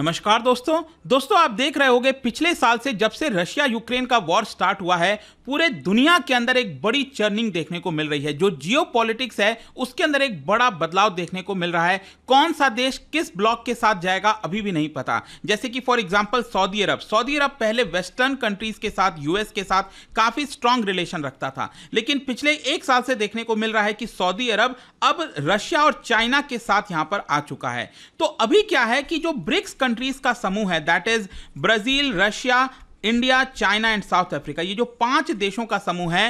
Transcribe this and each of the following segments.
नमस्कार दोस्तों दोस्तों आप देख रहे होंगे पिछले साल से जब से रशिया यूक्रेन का वॉर स्टार्ट हुआ है पूरे दुनिया के अंदर एक बड़ी चर्निंग देखने को मिल रही है जो जियो पॉलिटिक्स है उसके अंदर एक बड़ा बदलाव देखने को मिल रहा है कौन सा देश किस ब्लॉक के साथ जाएगा अभी भी नहीं पता जैसे कि for example Saudi Arab Saudi Arab पहले वेस्टर्न कंट्रीज के साथ यूएस के साथ काफी स्ट्रांग रिलेशन रखता था लेकिन पिछले एक साल से देखने को मिल रहा है कि सऊदी अरब अब रशिया और चाइना के साथ यहां पर आ चुका है तो अभी क्या है कि जो ब्रिक्स कंट्रीज का समूह है that is Brazil Russia India China and South Africa ये जो पांच देशों का समूह है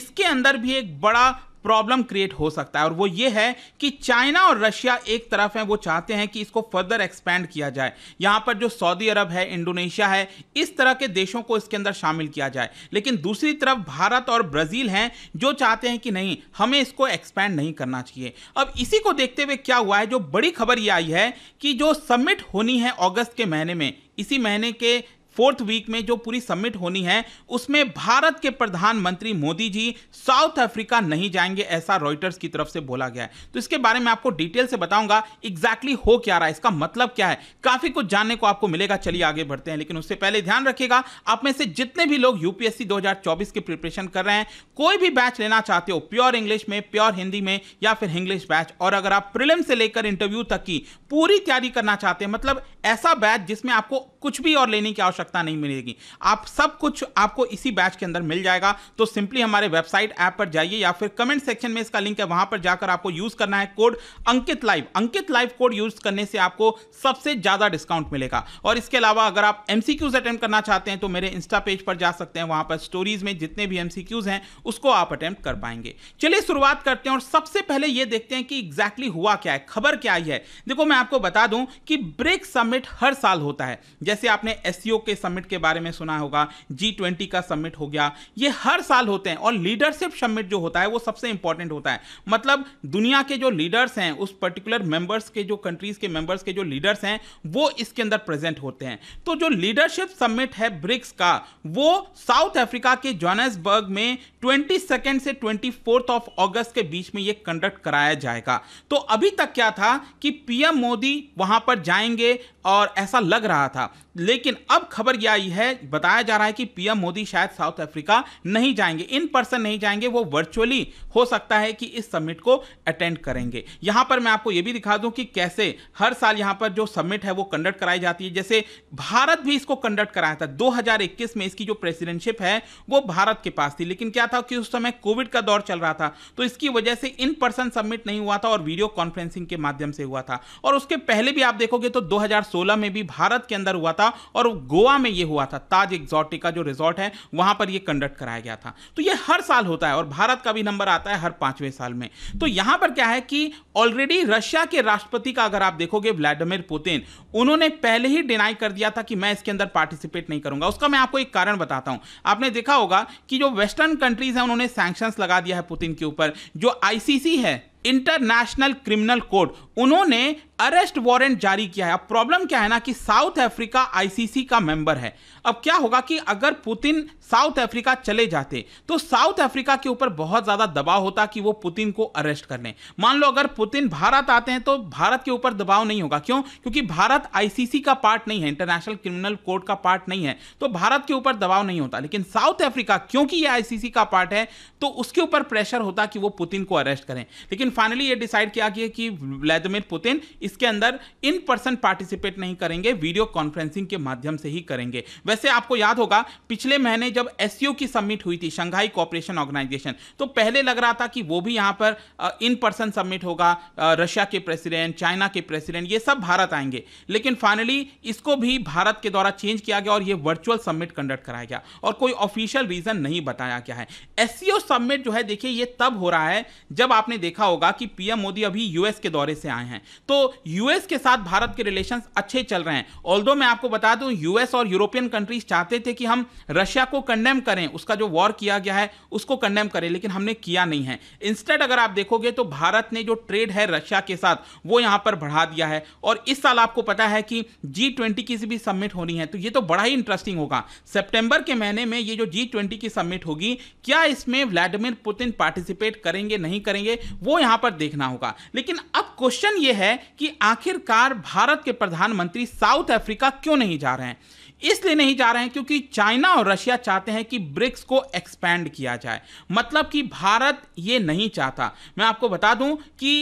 इसके अंदर भी एक बड़ा प्रॉब्लम क्रिएट हो सकता है और वो ये है कि चाइना और रशिया एक तरफ हैं वो चाहते हैं कि इसको फर्दर एक्सपैंड किया जाए यहाँ पर जो सऊदी अरब है इंडोनेशिया है इस तरह के देशों को इसके अंदर शामिल किया जाए लेकिन दूसरी तरफ भारत और ब्राज़ील हैं जो चाहते हैं कि नहीं हमें इसको एक्सपैंड नहीं करना चाहिए अब इसी को देखते हुए क्या हुआ है जो बड़ी खबर ये आई है कि जो समिट होनी है अगस्त के महीने में इसी महीने के फोर्थ वीक में जो पूरी समिट होनी है उसमें भारत के प्रधानमंत्री मोदी जी साउथ अफ्रीका नहीं जाएंगे ऐसा रॉयटर्स की तरफ से बोला गया है तो इसके बारे में आपको डिटेल से बताऊंगा एग्जैक्टली exactly हो क्या रहा है इसका मतलब क्या है काफी कुछ जानने को आपको मिलेगा चलिए आगे बढ़ते हैं लेकिन उससे पहले ध्यान रखिएगा आप में से जितने भी लोग यूपीएससी दो की प्रिपरेशन कर रहे हैं कोई भी बैच लेना चाहते हो प्योर इंग्लिश में प्योर हिंदी में या फिर इंग्लिश बैच और अगर आप प्रिलिम से लेकर इंटरव्यू तक की पूरी तैयारी करना चाहते हैं मतलब ऐसा बैच जिसमें आपको कुछ भी और लेने की आवश्यकता आवश्यकता नहीं मिलेगी आप सब कुछ आपको इसी बैच के अंदर मिल जाएगा तो सिंपली हमारे वेबसाइट ऐप पर जाइए या फिर कमेंट सेक्शन में इसका लिंक है वहां पर जाकर आपको यूज करना है code Ankit live Ankit live code use करने से आपको सबसे ज्यादा डिस्काउंट मिलेगा और इसके अलावा अगर आप एमसीक्यूज अटेम्प्ट करना चाहते हैं तो मेरे इंस्टा पेज पर जा सकते हैं वहां पर स्टोरीज में जितने भी एमसीक्यूज हैं उसको आप अटेम्प्ट कर पाएंगे चलिए शुरुआत करते हैं और सबसे पहले यह देखते हैं कि एग्जैक्टली हुआ क्या है खबर क्या आई है देखो मैं आपको बता दूं कि ब्रिक समिट हर साल होता है जैसे आपने एस के समिट के बारे में सुना होगा जी ट्वेंटी का समिट हो गया ये हर साल होते हैं और लीडरशिप समिट जो होता है वो सबसे इंपॉर्टेंट होता है मतलब दुनिया के जो लीडर्स हैं उस पर्टिकुलर मेंबर्स के जो कंट्रीज के मेंबर्स के जो लीडर्स हैं वो इसके अंदर प्रेजेंट होते हैं तो जो लीडरशिप समिट है ब्रिक्स का वो साउथ अफ्रीका के जोनसबर्ग में ट्वेंटी से ट्वेंटी ऑफ ऑगस्ट के बीच में ये कंडक्ट कराया जाएगा तो अभी तक क्या था कि पीएम मोदी वहां पर जाएंगे और ऐसा लग रहा था लेकिन अब खबर यह आई है बताया जा रहा है कि पीएम मोदी शायद साउथ अफ्रीका नहीं जाएंगे इन पर्सन नहीं जाएंगे वो वर्चुअली हो सकता है कि इस समिट को अटेंड करेंगे यहां पर मैं आपको यह भी दिखा दूं कि कैसे हर साल यहां पर जो समिट है वो कंडक्ट कराई जाती है जैसे भारत भी इसको कंडक्ट कराया था 2021 में इसकी जो प्रेसिडेंटशिप है वो भारत के पास थी लेकिन क्या था कि उस समय कोविड का दौर चल रहा था तो इसकी वजह से इन पर्सन सबमिट नहीं हुआ था और वीडियो कॉन्फ्रेंसिंग के माध्यम से हुआ था और उसके पहले भी आप देखोगे तो 2016 में भी भारत के अंदर हुआ था और गोवा गोवा में ये हुआ था ताज एग्जॉटिक का जो रिजॉर्ट है वहां पर ये कंडक्ट कराया गया था तो ये हर साल होता है और भारत का भी नंबर आता है हर पांचवें साल में तो यहां पर क्या है कि ऑलरेडी रशिया के राष्ट्रपति का अगर आप देखोगे व्लादिमिर पुतिन उन्होंने पहले ही डिनाई कर दिया था कि मैं इसके अंदर पार्टिसिपेट नहीं करूंगा उसका मैं आपको एक कारण बताता हूं आपने देखा होगा कि जो वेस्टर्न कंट्रीज हैं उन्होंने सैंक्शंस लगा दिया है पुतिन के ऊपर जो आईसीसी है इंटरनेशनल क्रिमिनल कोर्ट उन्होंने अरेस्ट वारंट जारी किया है अब प्रॉब्लम क्या है ना कि साउथ अफ्रीका आईसीसी का मेंबर है अब क्या होगा कि अगर पुतिन साउथ अफ्रीका चले जाते तो साउथ अफ्रीका के ऊपर बहुत ज़्यादा दबाव होता कि वो पुतिन को अरेस्ट कर लें मान लो अगर पुतिन भारत आते हैं तो भारत के ऊपर दबाव नहीं होगा क्यों क्योंकि भारत आईसीसी का पार्ट नहीं है इंटरनेशनल क्रिमिनल कोर्ट का पार्ट नहीं है तो भारत के ऊपर दबाव नहीं होता लेकिन साउथ अफ्रीका क्योंकि ये आईसीसी का पार्ट है तो उसके ऊपर प्रेशर होता कि वो पुतिन को अरेस्ट करें लेकिन फाइनली ये डिसाइड किया गया कि व्लादिमिर पुतिन इसके अंदर इन पर्सन पार्टिसिपेट नहीं करेंगे वीडियो कॉन्फ्रेंसिंग के माध्यम से ही करेंगे वैसे आपको याद होगा पिछले महीने जब एस की सबमिट हुई थी शंघाई कॉपरेशन ऑर्गेनाइजेशन तो पहले लग रहा था कि वो भी यहाँ पर इन पर्सन सबमिट होगा रशिया के प्रेसिडेंट चाइना के प्रेसिडेंट ये सब भारत आएंगे लेकिन फाइनली इसको भी भारत के द्वारा चेंज किया गया और ये वर्चुअल सबमिट कंडक्ट कराया गया और कोई ऑफिशियल रीजन नहीं बताया गया है एस सबमिट जो है देखिए ये तब हो रहा है जब आपने देखा होगा कि पीएम मोदी अभी यूएस के दौरे से आए हैं तो यूएस के साथ भारत के रिलेशंस अच्छे चल रहे हैं ऑल मैं आपको बता दूं यूएस और यूरोपियन कंट्रीज चाहते थे कि हम रशिया को कंडेम करें उसका जो वॉर किया गया है उसको कंडेम करें लेकिन हमने किया नहीं है इंस्टेड अगर आप देखोगे तो भारत ने जो ट्रेड है रशिया के साथ वो यहां पर बढ़ा दिया है और इस साल आपको पता है कि जी की की भी सबमिट होनी है तो ये तो बड़ा ही इंटरेस्टिंग होगा सेप्टेंबर के महीने में ये जो जी की सबमिट होगी क्या इसमें व्लादिमिर पुतिन पार्टिसिपेट करेंगे नहीं करेंगे वो यहां पर देखना होगा लेकिन अब क्वेश्चन ये है कि आखिरकार भारत के प्रधानमंत्री साउथ अफ्रीका क्यों नहीं जा रहे हैं इसलिए नहीं जा रहे हैं क्योंकि चाइना और रशिया चाहते हैं कि ब्रिक्स को एक्सपैंड किया जाए मतलब कि भारत ये नहीं चाहता मैं आपको बता दूं कि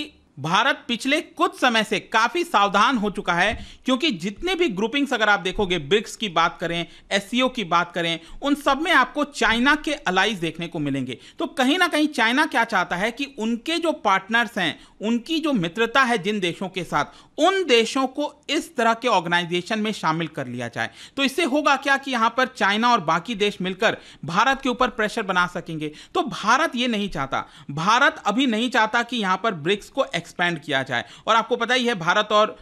भारत पिछले कुछ समय से काफी सावधान हो चुका है क्योंकि जितने भी ग्रुपिंग्स अगर आप देखोगे ब्रिक्स की बात करें एस की बात करें उन सब में आपको चाइना के अलाइज देखने को मिलेंगे तो कहीं ना कहीं चाइना क्या चाहता है कि उनके जो पार्टनर्स हैं उनकी जो मित्रता है जिन देशों के साथ उन देशों को इस तरह के ऑर्गेनाइजेशन में शामिल कर लिया जाए तो इससे होगा क्या कि यहां पर चाइना और बाकी देश मिलकर भारत के ऊपर प्रेशर बना सकेंगे तो भारत ये नहीं चाहता भारत अभी नहीं चाहता कि यहां पर ब्रिक्स को एक्स एक्सपैंड किया जाए और आपको पता ही है भारत और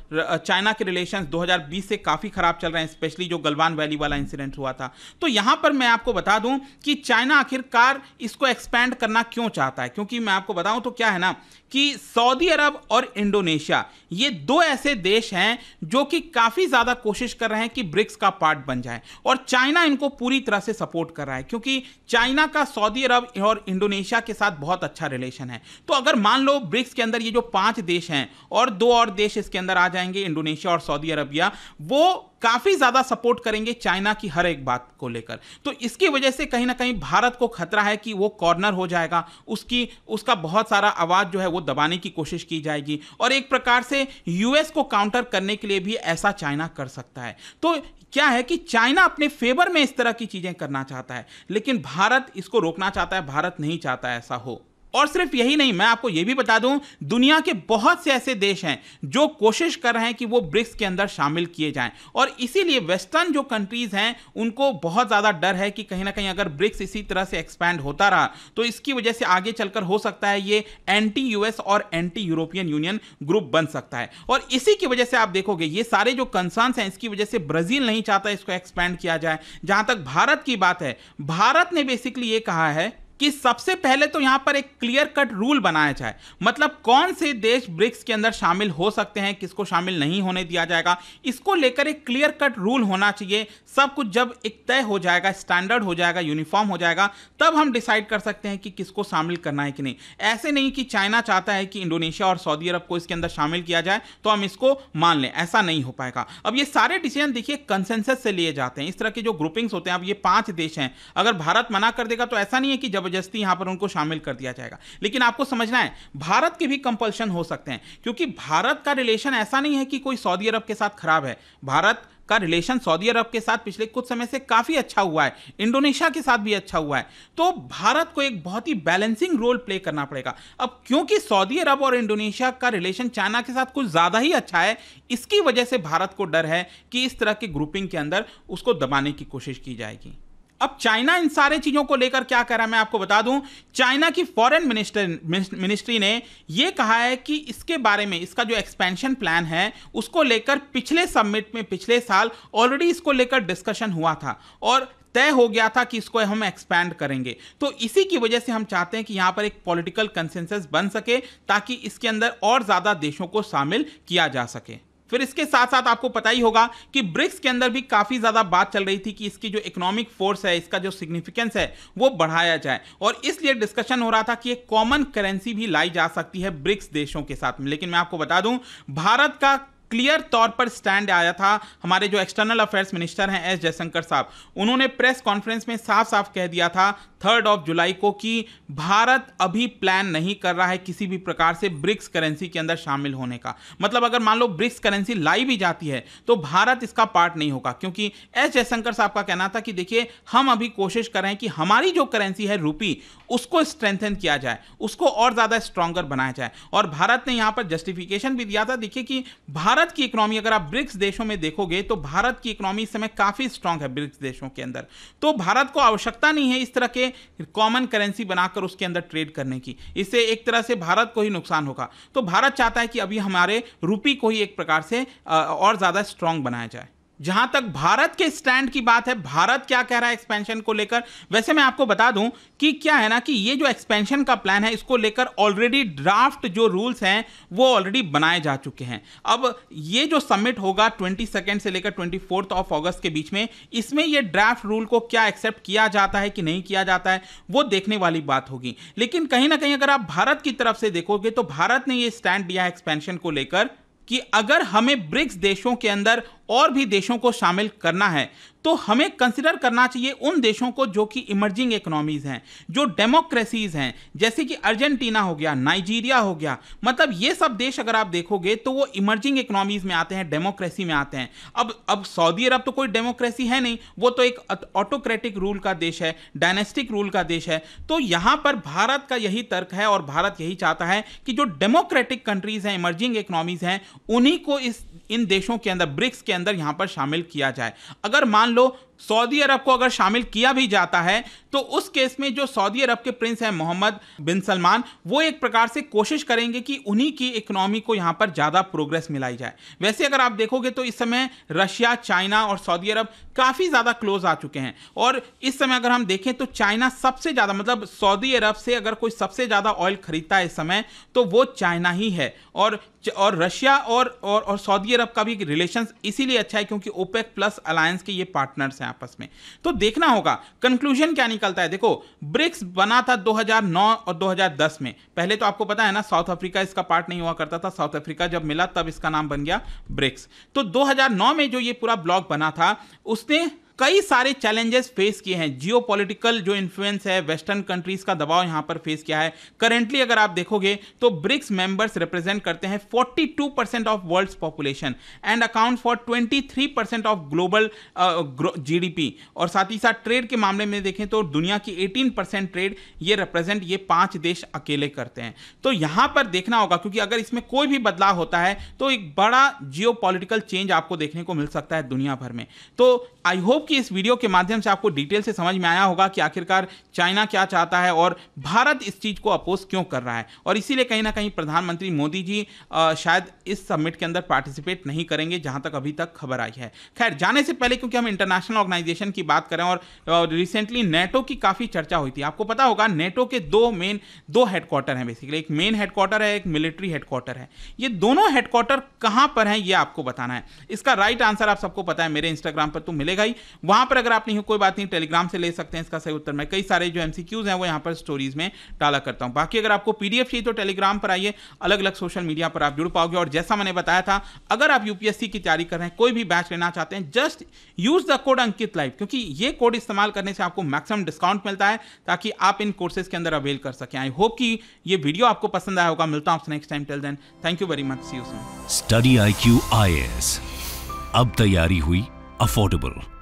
चाइना के रिलेशन 2020 से काफ़ी ख़राब चल रहे हैं स्पेशली जो गलवान वैली वाला इंसिडेंट हुआ था तो यहाँ पर मैं आपको बता दूँ कि चाइना आखिरकार इसको एक्सपैंड करना क्यों चाहता है क्योंकि मैं आपको बताऊँ तो क्या है ना कि सऊदी अरब और इंडोनेशिया ये दो ऐसे देश हैं जो कि काफ़ी ज़्यादा कोशिश कर रहे हैं कि ब्रिक्स का पार्ट बन जाए और चाइना इनको पूरी तरह से सपोर्ट कर रहा है क्योंकि चाइना का सऊदी अरब और इंडोनेशिया के साथ बहुत अच्छा रिलेशन है तो अगर मान लो ब्रिक्स के अंदर ये जो पांच देश हैं और दो और देश इसके अंदर आ जाएंगे इंडोनेशिया और सऊदी अरबिया वो काफी ज्यादा सपोर्ट करेंगे चाइना की हर एक बात को लेकर तो इसकी वजह से कहीं ना कहीं भारत को खतरा है कि वो कॉर्नर हो जाएगा उसकी उसका बहुत सारा आवाज जो है वो दबाने की कोशिश की जाएगी और एक प्रकार से यूएस को काउंटर करने के लिए भी ऐसा चाइना कर सकता है तो क्या है कि चाइना अपने फेवर में इस तरह की चीजें करना चाहता है लेकिन भारत इसको रोकना चाहता है भारत नहीं चाहता ऐसा हो और सिर्फ यही नहीं मैं आपको यह भी बता दूं दुनिया के बहुत से ऐसे देश हैं जो कोशिश कर रहे हैं कि वो ब्रिक्स के अंदर शामिल किए जाएं और इसीलिए वेस्टर्न जो कंट्रीज हैं उनको बहुत ज़्यादा डर है कि कहीं ना कहीं अगर ब्रिक्स इसी तरह से एक्सपैंड होता रहा तो इसकी वजह से आगे चलकर हो सकता है ये एंटी यूएस और एंटी यूरोपियन यूनियन ग्रुप बन सकता है और इसी की वजह से आप देखोगे ये सारे जो कंसर्न हैं इसकी वजह से ब्राज़ील नहीं चाहता इसको एक्सपैंड किया जाए जहां तक भारत की बात है भारत ने बेसिकली ये कहा है कि सबसे पहले तो यहाँ पर एक क्लियर कट रूल बनाया जाए मतलब कौन से देश ब्रिक्स के अंदर शामिल हो सकते हैं किसको शामिल नहीं होने दिया जाएगा इसको लेकर एक क्लियर कट रूल होना चाहिए सब कुछ जब एक तय हो जाएगा स्टैंडर्ड हो जाएगा यूनिफॉर्म हो जाएगा तब हम डिसाइड कर सकते हैं कि किसको शामिल करना है कि नहीं ऐसे नहीं कि चाइना चाहता है कि इंडोनेशिया और सऊदी अरब को इसके अंदर शामिल किया जाए तो हम इसको मान लें ऐसा नहीं हो पाएगा अब ये सारे डिसीजन देखिए कंसेंसस से लिए जाते हैं इस तरह के जो ग्रुपिंग्स होते हैं अब ये पांच देश हैं अगर भारत मना कर देगा तो ऐसा नहीं है कि जब ज़बरदस्ती यहां पर उनको शामिल कर दिया जाएगा लेकिन आपको समझना है भारत के भी कंपल्शन हो सकते हैं क्योंकि भारत का रिलेशन ऐसा नहीं है कि कोई सऊदी अरब के साथ खराब है भारत का रिलेशन सऊदी अरब के साथ पिछले कुछ समय से काफ़ी अच्छा हुआ है इंडोनेशिया के साथ भी अच्छा हुआ है तो भारत को एक बहुत ही बैलेंसिंग रोल प्ले करना पड़ेगा अब क्योंकि सऊदी अरब और इंडोनेशिया का रिलेशन चाइना के साथ कुछ ज़्यादा ही अच्छा है इसकी वजह से भारत को डर है कि इस तरह के ग्रुपिंग के अंदर उसको दबाने की कोशिश की जाएगी अब चाइना इन सारे चीज़ों को लेकर क्या कर रहा है मैं आपको बता दूं चाइना की फॉरेन मिनिस्टर मिनिस्ट्री ने यह कहा है कि इसके बारे में इसका जो एक्सपेंशन प्लान है उसको लेकर पिछले समिट में पिछले साल ऑलरेडी इसको लेकर डिस्कशन हुआ था और तय हो गया था कि इसको हम एक्सपैंड करेंगे तो इसी की वजह से हम चाहते हैं कि यहाँ पर एक पॉलिटिकल कंसेंसस बन सके ताकि इसके अंदर और ज़्यादा देशों को शामिल किया जा सके फिर इसके साथ साथ आपको पता ही होगा कि ब्रिक्स के अंदर भी काफ़ी ज़्यादा बात चल रही थी कि इसकी जो इकोनॉमिक फोर्स है इसका जो सिग्निफिकेंस है वो बढ़ाया जाए और इसलिए डिस्कशन हो रहा था कि एक कॉमन करेंसी भी लाई जा सकती है ब्रिक्स देशों के साथ में लेकिन मैं आपको बता दूं भारत का क्लियर तौर पर स्टैंड आया था हमारे जो एक्सटर्नल अफेयर्स मिनिस्टर हैं एस जयशंकर साहब उन्होंने प्रेस कॉन्फ्रेंस में साफ साफ कह दिया था थर्ड ऑफ जुलाई को कि भारत अभी प्लान नहीं कर रहा है किसी भी प्रकार से ब्रिक्स करेंसी के अंदर शामिल होने का मतलब अगर मान लो ब्रिक्स करेंसी लाई भी जाती है तो भारत इसका पार्ट नहीं होगा क्योंकि एस जयशंकर साहब का कहना था कि देखिए हम अभी कोशिश कर रहे हैं कि हमारी जो करेंसी है रूपी उसको स्ट्रेंथन किया जाए उसको और ज़्यादा स्ट्रांगर बनाया जाए और भारत ने यहाँ पर जस्टिफिकेशन भी दिया था देखिए कि भारत भारत की इकोनॉमी अगर आप ब्रिक्स देशों में देखोगे तो भारत की इकोनॉमी इस समय काफ़ी स्ट्रांग है ब्रिक्स देशों के अंदर तो भारत को आवश्यकता नहीं है इस तरह के कॉमन करेंसी बनाकर उसके अंदर ट्रेड करने की इससे एक तरह से भारत को ही नुकसान होगा तो भारत चाहता है कि अभी हमारे रूपी को ही एक प्रकार से और ज़्यादा स्ट्रांग बनाया जाए जहां तक भारत के स्टैंड की बात है भारत क्या कह रहा है एक्सपेंशन को लेकर वैसे मैं आपको बता दूं कि क्या है ना कि ये जो एक्सपेंशन का प्लान है इसको लेकर ऑलरेडी ड्राफ्ट जो रूल्स हैं वो ऑलरेडी बनाए जा चुके हैं अब ये जो समिट होगा ट्वेंटी सेकेंड से लेकर ट्वेंटी फोर्थ ऑफ ऑगस्ट के बीच में इसमें यह ड्राफ्ट रूल को क्या एक्सेप्ट किया जाता है कि नहीं किया जाता है वो देखने वाली बात होगी लेकिन कहीं ना कहीं अगर आप भारत की तरफ से देखोगे तो भारत ने यह स्टैंड लिया है एक्सपेंशन को लेकर कि अगर हमें ब्रिक्स देशों के अंदर और भी देशों को शामिल करना है तो हमें कंसिडर करना चाहिए उन देशों को जो कि इमर्जिंग इकोनॉमीज़ हैं जो डेमोक्रेसीज़ हैं जैसे कि अर्जेंटीना हो गया नाइजीरिया हो गया मतलब ये सब देश अगर आप देखोगे तो वो इमर्जिंग इकोनॉमीज़ में आते हैं डेमोक्रेसी में आते हैं अब अब सऊदी अरब तो कोई डेमोक्रेसी है नहीं वो तो एक ऑटोक्रेटिक रूल का देश है डायनेस्टिक रूल का देश है तो यहाँ पर भारत का यही तर्क है और भारत यही चाहता है कि जो डेमोक्रेटिक कंट्रीज़ हैं इमर्जिंग इकोनॉमीज़ हैं उन्हीं को इस इन देशों के अंदर ब्रिक्स के अंदर यहां पर शामिल किया जाए अगर मान लो सऊदी अरब को अगर शामिल किया भी जाता है तो उस केस में जो सऊदी अरब के प्रिंस हैं मोहम्मद बिन सलमान वो एक प्रकार से कोशिश करेंगे कि उन्हीं की इकोनॉमी को यहाँ पर ज़्यादा प्रोग्रेस मिलाई जाए वैसे अगर आप देखोगे तो इस समय रशिया चाइना और सऊदी अरब काफ़ी ज़्यादा क्लोज आ चुके हैं और इस समय अगर हम देखें तो चाइना सबसे ज़्यादा मतलब सऊदी अरब से अगर कोई सबसे ज़्यादा ऑयल खरीदता है इस समय तो वो चाइना ही है और और रशिया और और, और सऊदी अरब का भी रिलेशन इसीलिए अच्छा है क्योंकि ओपेक प्लस अलायंस के ये पार्टनर्स हैं हैं आपस में तो देखना होगा कंक्लूजन क्या निकलता है देखो ब्रिक्स बना था 2009 और 2010 में पहले तो आपको पता है ना साउथ अफ्रीका इसका पार्ट नहीं हुआ करता था साउथ अफ्रीका जब मिला तब इसका नाम बन गया ब्रिक्स तो 2009 में जो ये पूरा ब्लॉक बना था उसने कई सारे चैलेंजेस फेस किए हैं जियो जो इन्फ्लुएंस है वेस्टर्न कंट्रीज का दबाव यहां पर फेस किया है करेंटली अगर आप देखोगे तो ब्रिक्स मेंबर्स रिप्रेजेंट करते हैं 42% of world's population and account for 23% of global GDP और साथ ही साथ ट्रेड के मामले में देखें तो दुनिया की 18% ट्रेड ये रिप्रेजेंट ये पांच देश अकेले करते हैं तो यहां पर देखना होगा क्योंकि अगर इसमें कोई भी बदलाव होता है तो एक बड़ा जियो चेंज आपको देखने को मिल सकता है दुनिया भर में तो आई होप कि इस वीडियो के माध्यम से आपको डिटेल से समझ में आया होगा कि आखिरकार चाइना क्या चाहता है और भारत इस चीज़ को अपोज क्यों कर रहा है और इसीलिए कहीं ना कहीं प्रधानमंत्री मोदी जी आ, शायद इस समिट के अंदर पार्टिसिपेट नहीं करेंगे जहां तक अभी तक खबर आई है खैर जाने से पहले क्योंकि हम इंटरनेशनल ऑर्गेनाइजेशन की बात करें और, और रिसेंटली नेटो की काफ़ी चर्चा हुई थी आपको पता होगा नेटो के दो मेन दो हेडक्वार्टर हैं बेसिकली एक मेन हेडक्वार्टर है एक मिलिट्री हेडक्वार्टर है ये दोनों हेडक्वार्टर कहाँ पर हैं ये आपको बताना है इसका राइट आंसर आप सबको पता है मेरे इंस्टाग्राम पर तो मिलेगा ही वहां पर अगर आप नहीं हो कोई बात नहीं टेलीग्राम से ले सकते हैं इसका सही उत्तर मैं कई सारे जो एमसीक्यूज हैं वो यहां पर स्टोरीज में डाला करता हूं बाकी अगर आपको पीडीएफ चाहिए तो टेलीग्राम पर आइए अलग अलग सोशल मीडिया पर आप जुड़ पाओगे और जैसा मैंने बताया था अगर आप यूपीएससी की तैयारी कर रहे हैं कोई भी बैच लेना चाहते हैं just use the code Ankit live क्योंकि ये कोड इस्तेमाल करने से आपको मैक्सिमम डिस्काउंट मिलता है ताकि आप इन कोर्सेज के अंदर अवेल कर सकें आई होप कि ये वीडियो आपको पसंद आया होगा मिलता हूं आपसे next time till then thank you very much see you soon study IQ अब तैयारी हुई अफोर्डेबल